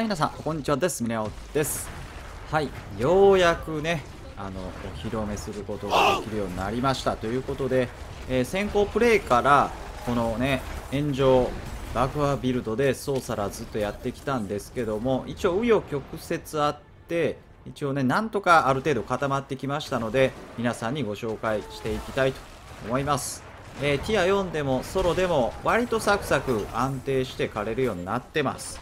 はい、皆さん、こんにちはです。ミネオです。はい、ようやくね、あの、お披露目することができるようになりました。ということで、えー、先行プレイから、このね、炎上、爆破ビルドで操作らずっとやってきたんですけども、一応、紆余曲折あって、一応ね、なんとかある程度固まってきましたので、皆さんにご紹介していきたいと思います。えー、ティア4でもソロでも割とサクサク安定して枯れるようになってます。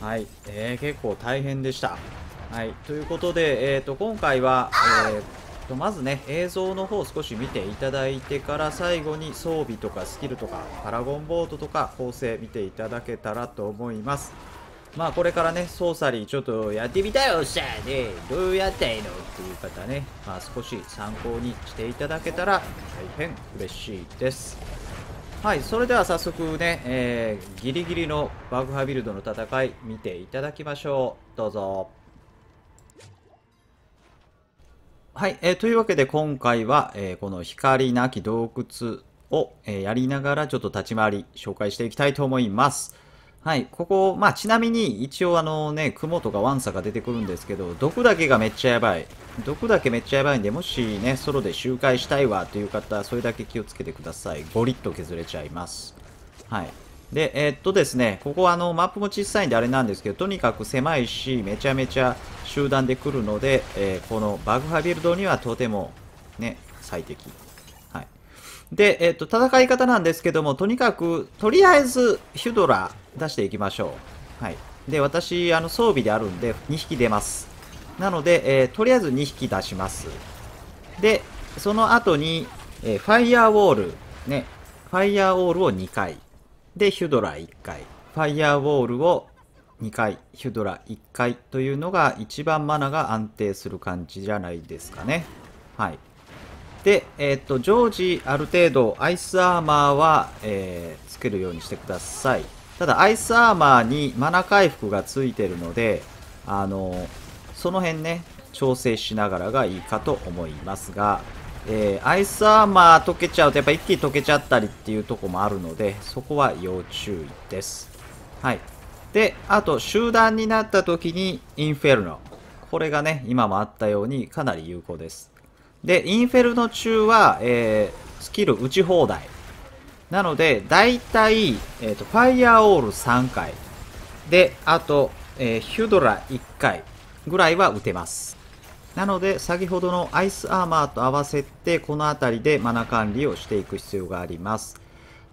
はい、えー、結構大変でした。はい、ということで、えーと、今回は、えーと、まずね、映像の方を少し見ていただいてから最後に装備とかスキルとかパラゴンボートとか構成見ていただけたらと思います。まあこれからね、ソーサリーちょっとやってみたよっしゃね、どうやったいのっていう方ね、まあ少し参考にしていただけたら大変嬉しいです。はいそれでは早速ね、えー、ギリギリのバグハビルドの戦い見ていただきましょうどうぞはい、えー、というわけで今回は、えー、この光なき洞窟を、えー、やりながらちょっと立ち回り紹介していきたいと思います。はい、ここ、まあちなみに一応あのね、雲とかワンサが出てくるんですけど、毒だけがめっちゃやばい。毒だけめっちゃやばいんで、もしね、ソロで周回したいわという方、それだけ気をつけてください。ゴリッと削れちゃいます。はい。で、えー、っとですね、ここあの、マップも小さいんであれなんですけど、とにかく狭いし、めちゃめちゃ集団で来るので、えー、このバグハビルドにはとても、ね、最適。はい。で、えー、っと、戦い方なんですけども、とにかく、とりあえず、ヒュドラ出していきましょう。はい。で、私、あの、装備であるんで、2匹出ます。なので、えー、とりあえず2匹出します。で、その後に、えー、ファイヤーウォール、ね、ファイヤーウォールを2回。で、ヒュドラ1回。ファイヤーウォールを2回、ヒュドラ1回というのが一番マナが安定する感じじゃないですかね。はい。で、えー、っと、常時ある程度アイスアーマーは、えー、つけるようにしてください。ただ、アイスアーマーにマナ回復がついてるので、あのーその辺ね、調整しながらがいいかと思いますが、えー、アイスアーマー溶けちゃうとやっぱ一気に溶けちゃったりっていうとこもあるので、そこは要注意です。はい。で、あと集団になった時にインフェルノ。これがね、今もあったようにかなり有効です。で、インフェルノ中は、えー、スキル打ち放題。なので、だいたい、えっ、ー、と、ファイアーオール3回。で、あと、えー、ヒュドラ1回。ぐらいは打てます。なので先ほどのアイスアーマーと合わせてこの辺りでマナ管理をしていく必要があります。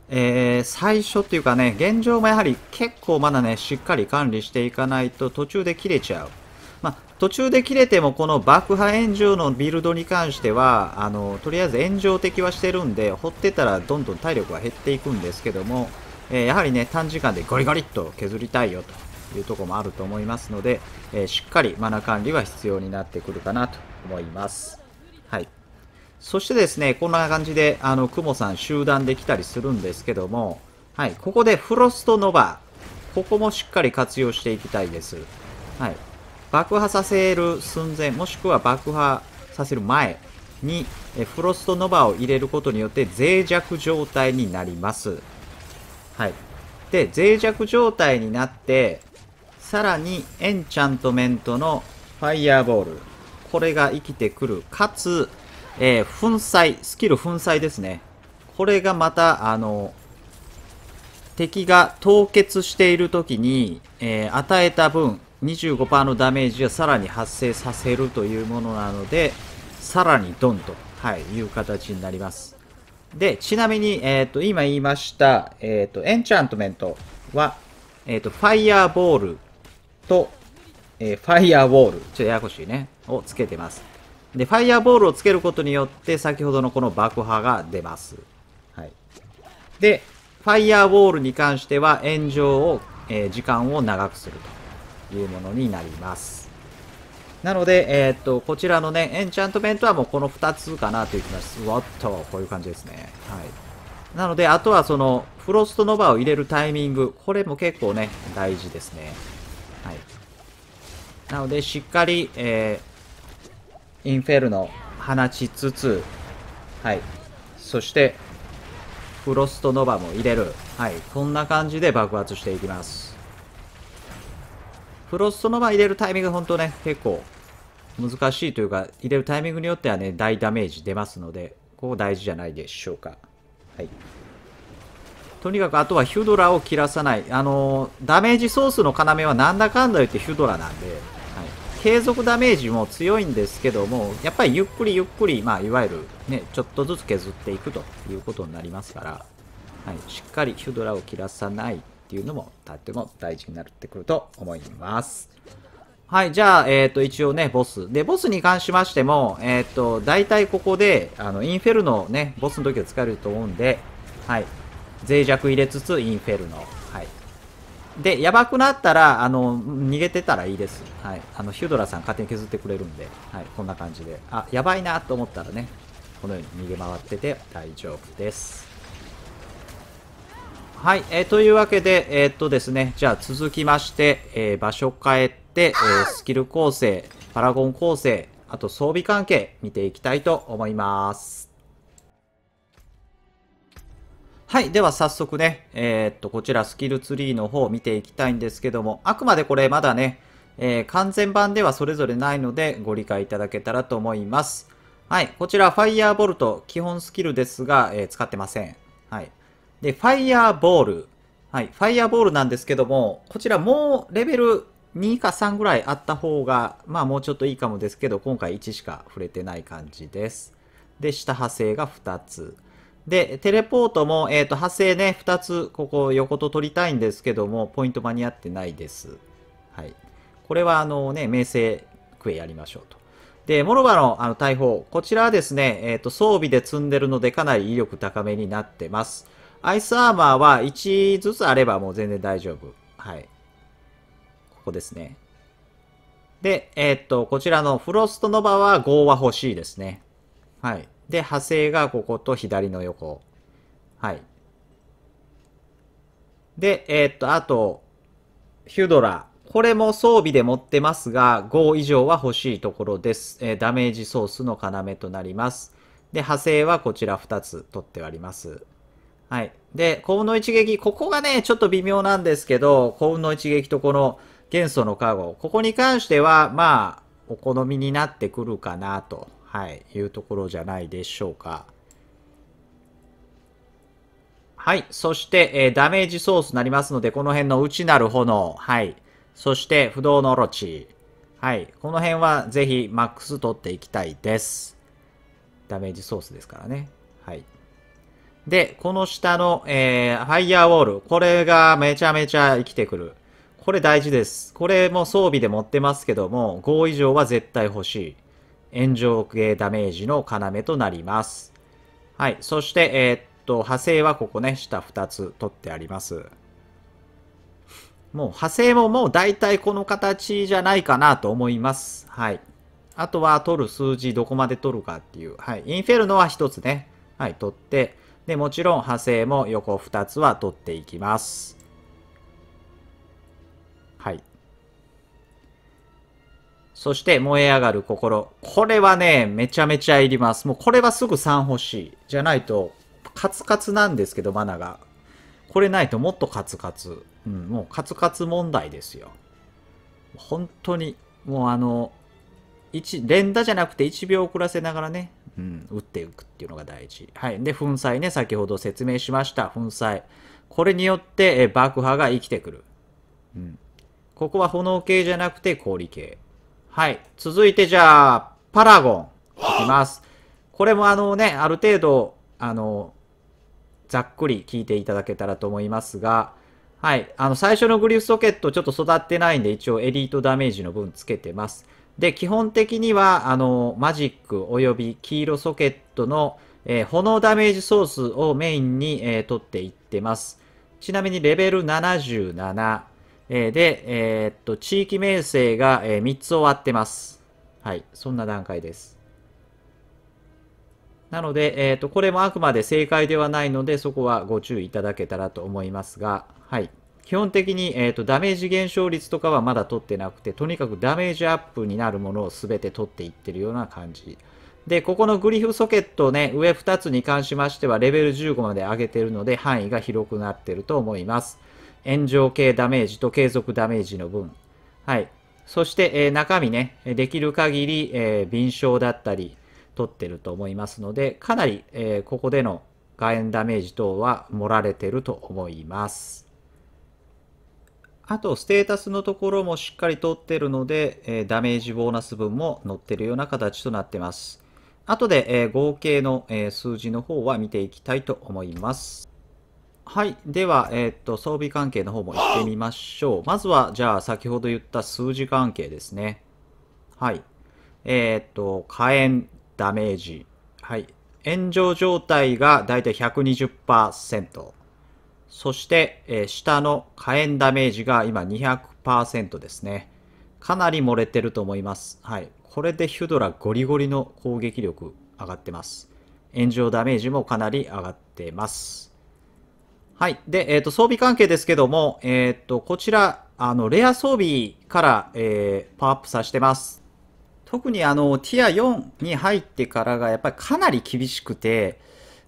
えー、最初っていうかね、現状もやはり結構まだね、しっかり管理していかないと途中で切れちゃう。まあ、途中で切れてもこの爆破炎上のビルドに関しては、あの、とりあえず炎上的はしてるんで、掘ってたらどんどん体力は減っていくんですけども、えー、やはりね、短時間でゴリゴリっと削りたいよというとこもあると思いますので、えしっかりマナ管理は必要になってくるかなと思います。はい。そしてですね、こんな感じで、あの、クモさん集団できたりするんですけども、はい、ここでフロストノバここもしっかり活用していきたいです。はい。爆破させる寸前、もしくは爆破させる前に、えフロストノバを入れることによって脆弱状態になります。はい。で、脆弱状態になって、さらにエンチャントメントのファイヤーボール。これが生きてくる。かつ、えー、粉砕、スキル粉砕ですね。これがまた、あの、敵が凍結している時に、えー、与えた分、25%のダメージをさらに発生させるというものなので、さらにドンと、はい、いう形になります。で、ちなみに、えっ、ー、と、今言いました、えっ、ー、と、エンチャントメントは、えっ、と、ファイヤーボールと、えー、ファイアーボール。ちょっとややこしいね。をつけてます。で、ファイアーボールをつけることによって、先ほどのこの爆破が出ます。はい。で、ファイアーボールに関しては、炎上を、えー、時間を長くするというものになります。なので、えー、っと、こちらのね、エンチャントメントはもうこの2つかなという気がします。わっと、こういう感じですね。はい。なので、あとはその、フロストノバを入れるタイミング、これも結構ね、大事ですね。はい。なので、しっかり、えー、インフェルノ放ちつつ、はい。そして、フロストノバも入れる。はい。こんな感じで爆発していきます。フロストノバ入れるタイミング、本当ね、結構難しいというか、入れるタイミングによってはね、大ダメージ出ますので、ここ大事じゃないでしょうか。はい。とにかくあとはヒュドラを切らさない。あのダメージソースの要はなんだかんだ言ってヒュドラなんで、はい、継続ダメージも強いんですけども、やっぱりゆっくりゆっくり、まあ、いわゆるね、ちょっとずつ削っていくということになりますから、はい、しっかりヒュドラを切らさないっていうのもとっても大事になってくると思います。はい、じゃあ、えっ、ー、と、一応ね、ボス。で、ボスに関しましても、えっ、ー、と、大体ここで、あの、インフェルノね、ボスの時は使えると思うんで、はい。脆弱入れつつインフェルノはいでやばくなったらあの逃げてたらいいですはいあのヒュドラさん勝手に削ってくれるんではいこんな感じであやばいなと思ったらねこのように逃げ回ってて大丈夫ですはい、えー、というわけで、えー、っとですね、じゃあ続きまして、えー、場所変えて、えー、スキル構成、パラゴン構成、あと装備関係見ていきたいと思います。はい。では早速ね、えー、っと、こちらスキルツリーの方を見ていきたいんですけども、あくまでこれまだね、えー、完全版ではそれぞれないのでご理解いただけたらと思います。はい。こちら、ファイヤーボルト、基本スキルですが、えー、使ってません。はい。で、ファイヤーボール。はい。ファイヤーボールなんですけども、こちらもうレベル2か3ぐらいあった方が、まあもうちょっといいかもですけど、今回1しか触れてない感じです。で、下派生が2つ。で、テレポートも、えっ、ー、と、派生ね、2つ、ここ、横と取りたいんですけども、ポイント間に合ってないです。はい。これは、あのね、名声クエやりましょうと。で、モロバのあの大砲、こちらはですね、えっ、ー、と、装備で積んでるので、かなり威力高めになってます。アイスアーマーは1ずつあればもう全然大丈夫。はい。ここですね。で、えっ、と、こちらのフロストノバは5は欲しいですね。はい。で、派生がここと左の横。はい。で、えー、っと、あと、ヒュドラ。これも装備で持ってますが、5以上は欲しいところです。えー、ダメージソースの要となります。で、派生はこちら2つ取ってあります。はい。で、幸運の一撃。ここがね、ちょっと微妙なんですけど、幸運の一撃とこの元素の加護。ここに関しては、まあ、お好みになってくるかなと。はい、いうところじゃないでしょうか。はい。そして、えー、ダメージソースになりますので、この辺の内なる炎。はい。そして、不動のオロチ。はい。この辺は、ぜひ、マックス取っていきたいです。ダメージソースですからね。はい。で、この下の、えー、ファイヤーウォール。これがめちゃめちゃ生きてくる。これ大事です。これも装備で持ってますけども、5以上は絶対欲しい。炎上系ダメージの要となります。はい。そして、えー、っと、派生はここね、下2つ取ってあります。もう派生ももう大体この形じゃないかなと思います。はい。あとは取る数字どこまで取るかっていう。はい。インフェルノは1つね。はい、取って。で、もちろん派生も横2つは取っていきます。はい。そして燃え上がる心。これはね、めちゃめちゃいります。もうこれはすぐ3欲しい。じゃないと、カツカツなんですけど、マナが。これないともっとカツカツ。うん、もうカツカツ問題ですよ。本当に、もうあの、1連打じゃなくて1秒遅らせながらね、うん、打っていくっていうのが大事。はい。で、粉砕ね、先ほど説明しました。粉砕。これによってえ爆破が生きてくる。うん。ここは炎系じゃなくて氷系。はい。続いてじゃあ、パラゴンいきます。これもあのね、ある程度、あの、ざっくり聞いていただけたらと思いますが、はい。あの、最初のグリフソケットちょっと育ってないんで、一応エリートダメージの分つけてます。で、基本的には、あの、マジック及び黄色ソケットの、えー、炎ダメージソースをメインに、えー、取っていってます。ちなみにレベル77、えー、で、えー、っと、地域名声が、えー、3つ終わってます。はい。そんな段階です。なので、えっと、これもあくまで正解ではないので、そこはご注意いただけたらと思いますが、はい。基本的に、えっと、ダメージ減少率とかはまだ取ってなくて、とにかくダメージアップになるものを全て取っていってるような感じ。で、ここのグリフソケットね、上2つに関しましてはレベル15まで上げてるので範囲が広くなってると思います。炎上系ダメージと継続ダメージの分。はい。そして、えー、中身ね、できる限り、えー、敏症だったり、取ってると思いますので、かなり、えー、ここでの火炎ダメージ等は盛られてると思います。あと、ステータスのところもしっかり取ってるので、えー、ダメージボーナス分も載ってるような形となってます。後で、えー、合計の、えー、数字の方は見ていきたいと思います。はい。では、えー、っと、装備関係の方も行ってみましょう。まずは、じゃあ、先ほど言った数字関係ですね。はい。えー、っと、火炎、ダメージ。はい。炎上状態がだいたい120%。そして、えー、下の火炎ダメージが今200%ですね。かなり漏れてると思います。はい。これでヒュドラゴリゴリの攻撃力上がってます。炎上ダメージもかなり上がってます。はい。で、えっ、ー、と、装備関係ですけども、えっ、ー、と、こちら、あの、レア装備から、えー、パワーアップさせてます。特にあの、ティア4に入ってからが、やっぱりかなり厳しくて、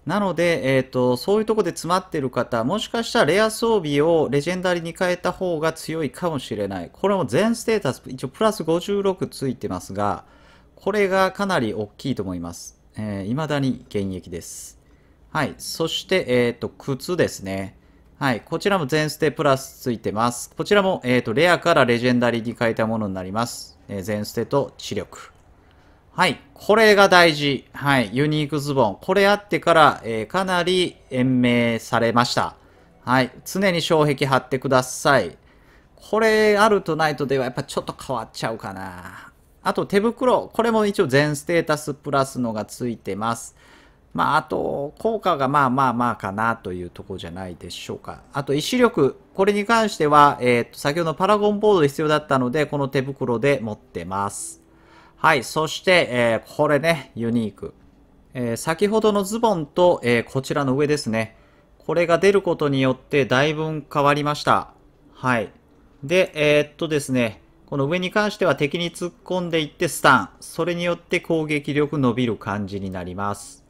なので、えっ、ー、と、そういうとこで詰まってる方、もしかしたらレア装備をレジェンダリに変えた方が強いかもしれない。これも全ステータス、一応プラス56ついてますが、これがかなり大きいと思います。えー、未だに現役です。はい。そして、えっ、ー、と、靴ですね。はい。こちらも全ステプラスついてます。こちらも、えっ、ー、と、レアからレジェンダリーに変えたものになります。えー、全ステと知力。はい。これが大事。はい。ユニークズボン。これあってから、えー、かなり延命されました。はい。常に障壁貼ってください。これあるとないとではやっぱちょっと変わっちゃうかな。あと手袋。これも一応全ステータスプラスのがついてます。まあ、あと、効果がまあまあまあかなというところじゃないでしょうか。あと、意志力。これに関しては、えっ、ー、と、先ほどのパラゴンボードで必要だったので、この手袋で持ってます。はい。そして、えー、これね、ユニーク。えー、先ほどのズボンと、えこちらの上ですね。これが出ることによって、だいぶ変わりました。はい。で、えっとですね。この上に関しては敵に突っ込んでいってスタン。それによって攻撃力伸びる感じになります。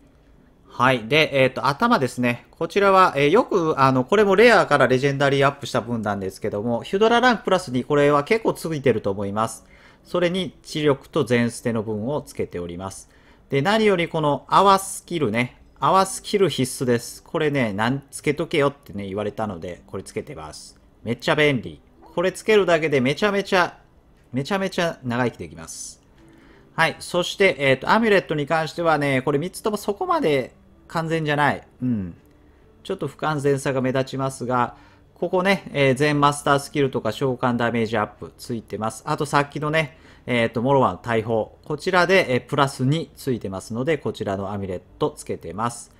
はい。で、えっ、ー、と、頭ですね。こちらは、えー、よく、あの、これもレアからレジェンダリーアップした分なんですけども、ヒュドラランクプラスにこれは結構ついてると思います。それに、知力と全捨ての分をつけております。で、何よりこの、アワスキルね。アワスキル必須です。これね、なん、つけとけよってね、言われたので、これつけてます。めっちゃ便利。これつけるだけでめちゃめちゃ、めちゃめちゃ長生きできます。はい。そして、えっ、ー、と、アミュレットに関してはね、これ3つともそこまで完全じゃない。うん。ちょっと不完全さが目立ちますが、ここね、えー、全マスタースキルとか召喚ダメージアップついてます。あとさっきのね、えっ、ー、と、モロワン大砲。こちらで、えー、プラス2ついてますので、こちらのアミュレットつけてます。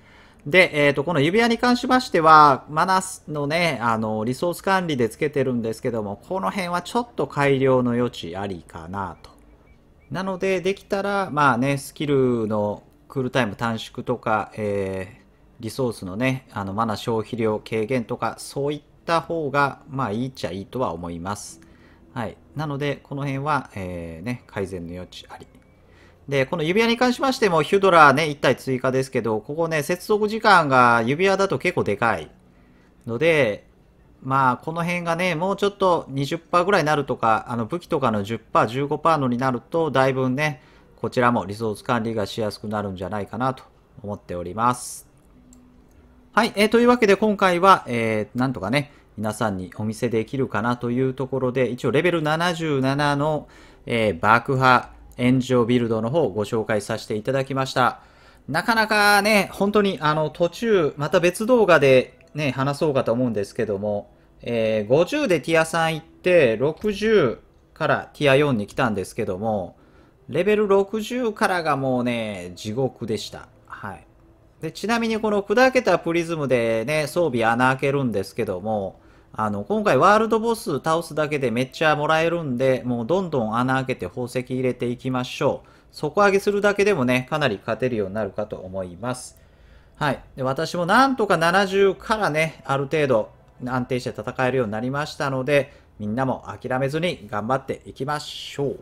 で、えっ、ー、と、この指輪に関しましては、マナスのね、あの、リソース管理でつけてるんですけども、この辺はちょっと改良の余地ありかなとなので、できたら、まあね、スキルのクールタイム短縮とか、えー、リソースのね、あのマナ消費量軽減とか、そういった方が、まあいいっちゃいいとは思います。はい。なので、この辺は、えー、ね、改善の余地あり。で、この指輪に関しましても、ヒュドラね、1体追加ですけど、ここね、接続時間が指輪だと結構でかいので、まあ、この辺がね、もうちょっと20%ぐらいになるとか、あの武器とかの10%、15%のになると、だいぶね、こちらもリソース管理がしやすくなるんじゃないかなと思っております。はい、えー、というわけで今回は、えー、なんとかね、皆さんにお見せできるかなというところで、一応レベル77の、えー、爆破炎上ビルドの方をご紹介させていただきました。なかなかね、本当にあの途中、また別動画でね、話そうかと思うんですけども、えー、50でティア3行って、60からティア4に来たんですけども、レベル60からがもうね、地獄でした。はい。で、ちなみにこの砕けたプリズムでね、装備穴開けるんですけども、あの、今回ワールドボス倒すだけでめっちゃもらえるんで、もうどんどん穴開けて宝石入れていきましょう。底上げするだけでもね、かなり勝てるようになるかと思います。はい。で私もなんとか70からね、ある程度安定して戦えるようになりましたので、みんなも諦めずに頑張っていきましょう。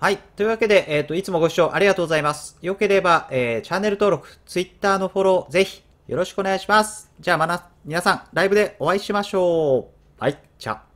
はい。というわけで、えっ、ー、と、いつもご視聴ありがとうございます。よければ、えー、チャンネル登録、Twitter のフォロー、ぜひよろしくお願いします。じゃあ、まな、皆さん、ライブでお会いしましょう。はい。じゃあ。